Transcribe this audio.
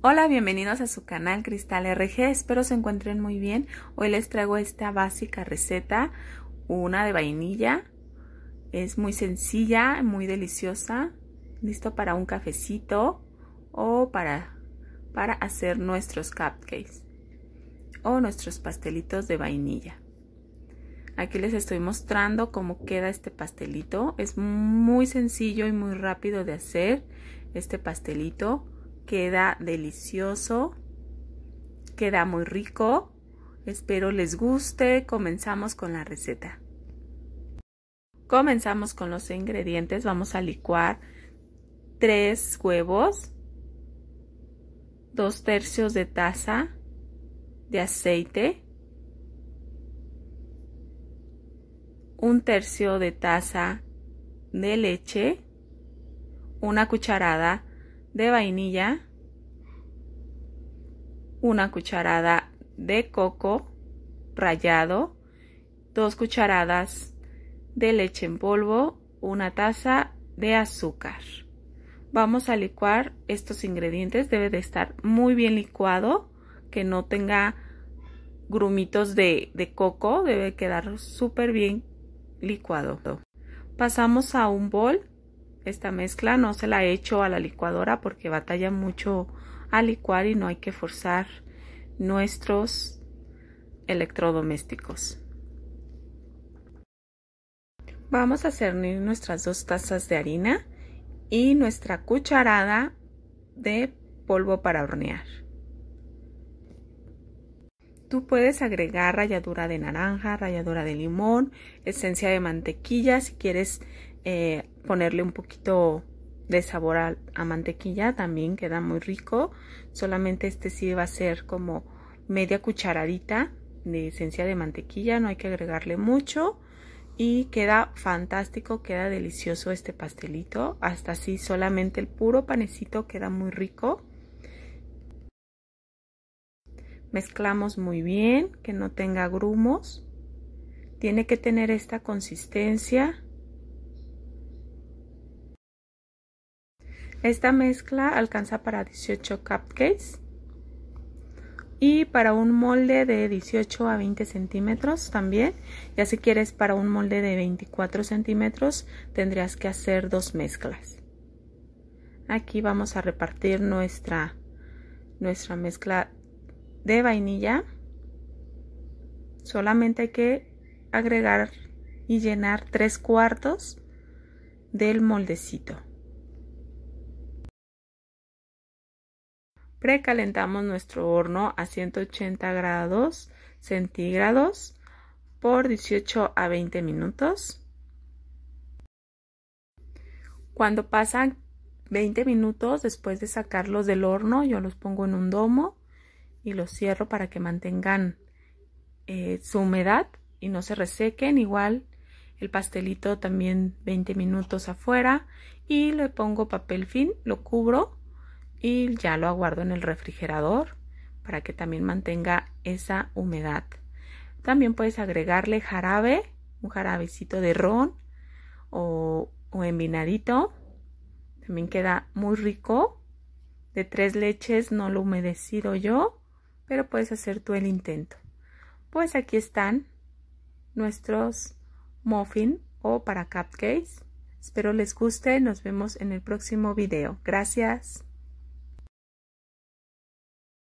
Hola, bienvenidos a su canal Cristal RG, espero se encuentren muy bien. Hoy les traigo esta básica receta, una de vainilla. Es muy sencilla, muy deliciosa, listo para un cafecito o para, para hacer nuestros cupcakes o nuestros pastelitos de vainilla. Aquí les estoy mostrando cómo queda este pastelito. Es muy sencillo y muy rápido de hacer este pastelito queda delicioso, queda muy rico. Espero les guste. Comenzamos con la receta. Comenzamos con los ingredientes. Vamos a licuar 3 huevos, 2 tercios de taza de aceite, un tercio de taza de leche, una cucharada de vainilla, una cucharada de coco rallado, dos cucharadas de leche en polvo, una taza de azúcar. Vamos a licuar estos ingredientes, debe de estar muy bien licuado, que no tenga grumitos de, de coco, debe quedar súper bien licuado. Pasamos a un bol esta mezcla no se la hecho a la licuadora porque batalla mucho a licuar y no hay que forzar nuestros electrodomésticos. Vamos a cernir nuestras dos tazas de harina y nuestra cucharada de polvo para hornear. Tú puedes agregar ralladura de naranja, ralladura de limón, esencia de mantequilla si quieres eh, ponerle un poquito de sabor a, mantequilla también queda muy rico solamente este sí va a ser como media cucharadita de esencia de mantequilla no hay que agregarle mucho y queda fantástico queda delicioso este pastelito hasta así solamente el puro panecito queda muy rico mezclamos muy bien que no tenga grumos tiene que tener esta consistencia Esta mezcla alcanza para 18 cupcakes y para un molde de 18 a 20 centímetros también. Ya si quieres para un molde de 24 centímetros tendrías que hacer dos mezclas. Aquí vamos a repartir nuestra, nuestra mezcla de vainilla. Solamente hay que agregar y llenar tres cuartos del moldecito. Precalentamos nuestro horno a 180 grados centígrados por 18 a 20 minutos. Cuando pasan 20 minutos después de sacarlos del horno, yo los pongo en un domo y los cierro para que mantengan eh, su humedad y no se resequen. Igual el pastelito también 20 minutos afuera y le pongo papel fin, lo cubro y ya lo aguardo en el refrigerador para que también mantenga esa humedad. También puedes agregarle jarabe, un jarabecito de ron o, o envinadito. También queda muy rico. De tres leches no lo humedecido yo, pero puedes hacer tú el intento. Pues aquí están nuestros muffin o para cupcakes. Espero les guste. Nos vemos en el próximo video. Gracias.